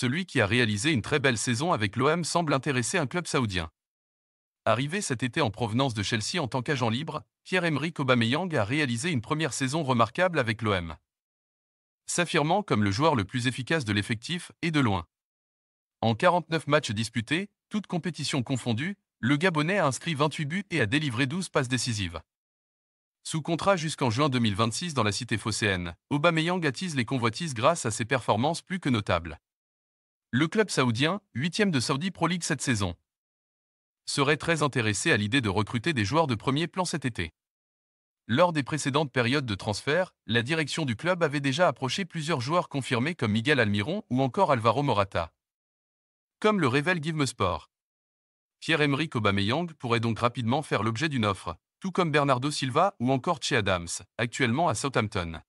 celui qui a réalisé une très belle saison avec l'OM semble intéresser un club saoudien. Arrivé cet été en provenance de Chelsea en tant qu'agent libre, Pierre-Emerick Aubameyang a réalisé une première saison remarquable avec l'OM. S'affirmant comme le joueur le plus efficace de l'effectif et de loin. En 49 matchs disputés, toutes compétitions confondues, le Gabonais a inscrit 28 buts et a délivré 12 passes décisives. Sous contrat jusqu'en juin 2026 dans la cité phocéenne, Aubameyang attise les convoitises grâce à ses performances plus que notables. Le club saoudien, huitième de Saudi Pro League cette saison, serait très intéressé à l'idée de recruter des joueurs de premier plan cet été. Lors des précédentes périodes de transfert, la direction du club avait déjà approché plusieurs joueurs confirmés comme Miguel Almiron ou encore Alvaro Morata. Comme le révèle Give Sport. Pierre-Emerick Aubameyang pourrait donc rapidement faire l'objet d'une offre, tout comme Bernardo Silva ou encore Che Adams, actuellement à Southampton.